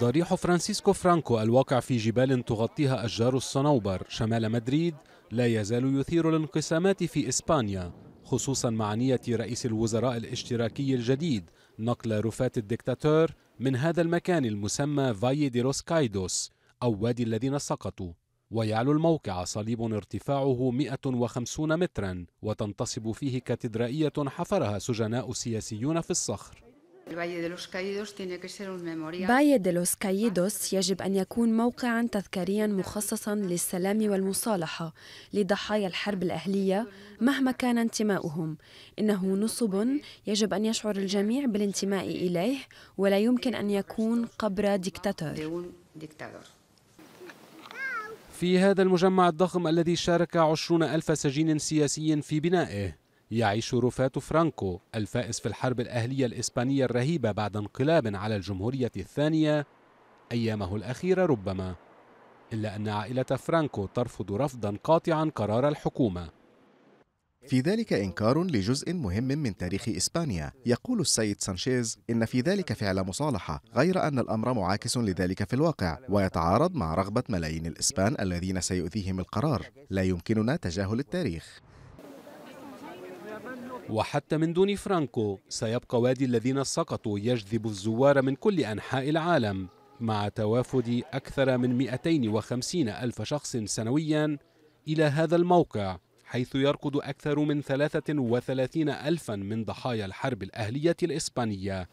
ضريح فرانسيسكو فرانكو الواقع في جبال تغطيها أشجار الصنوبر شمال مدريد لا يزال يثير الانقسامات في إسبانيا خصوصا مع نية رئيس الوزراء الاشتراكي الجديد نقل رفات الدكتاتور من هذا المكان المسمى فاي دي روس كايدوس أو وادي الذين سقطوا ويعلو الموقع صليب ارتفاعه 150 مترا وتنتصب فيه كاتدرائية حفرها سجناء سياسيون في الصخر Valle دي لوس كايدوس يجب أن يكون موقعا تذكاريا مخصصا للسلام والمصالحة لضحايا الحرب الأهلية مهما كان انتماؤهم إنه نصب يجب أن يشعر الجميع بالانتماء إليه ولا يمكن أن يكون قبر ديكتاتور في هذا المجمع الضخم الذي شارك عشرون ألف سجين سياسي في بنائه يعيش رفات فرانكو الفائز في الحرب الأهلية الإسبانية الرهيبة بعد انقلاب على الجمهورية الثانية أيامه الأخيرة ربما إلا أن عائلة فرانكو ترفض رفضا قاطعا قرار الحكومة في ذلك إنكار لجزء مهم من تاريخ إسبانيا يقول السيد سانشيز إن في ذلك فعل مصالحة غير أن الأمر معاكس لذلك في الواقع ويتعارض مع رغبة ملايين الإسبان الذين سيؤذيهم القرار لا يمكننا تجاهل التاريخ وحتى من دون فرانكو سيبقى وادي الذين سقطوا يجذب الزوار من كل أنحاء العالم مع توافد أكثر من 250 ألف شخص سنويا إلى هذا الموقع حيث يركض أكثر من 33 ألفا من ضحايا الحرب الأهلية الإسبانية